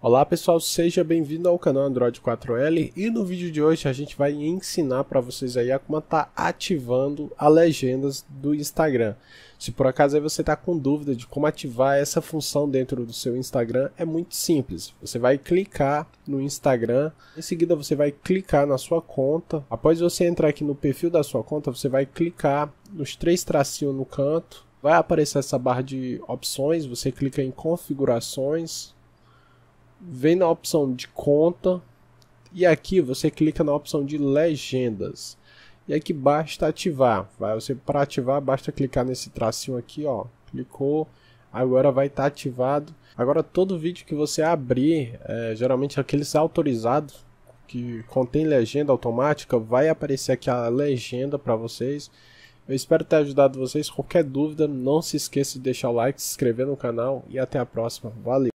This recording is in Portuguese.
Olá pessoal, seja bem-vindo ao canal Android 4L e no vídeo de hoje a gente vai ensinar para vocês aí a como tá ativando as legendas do Instagram. Se por acaso você está com dúvida de como ativar essa função dentro do seu Instagram, é muito simples. Você vai clicar no Instagram, em seguida você vai clicar na sua conta. Após você entrar aqui no perfil da sua conta, você vai clicar nos três tracinhos no canto. Vai aparecer essa barra de opções, você clica em configurações, vem na opção de conta e aqui você clica na opção de legendas. E aqui basta ativar. Vai você para ativar basta clicar nesse tracinho aqui, ó. Clicou, agora vai estar tá ativado. Agora todo vídeo que você abrir, é, geralmente é aqueles autorizados que contém legenda automática, vai aparecer aqui a legenda para vocês. Eu espero ter ajudado vocês. Qualquer dúvida, não se esqueça de deixar o like, se inscrever no canal e até a próxima. Valeu!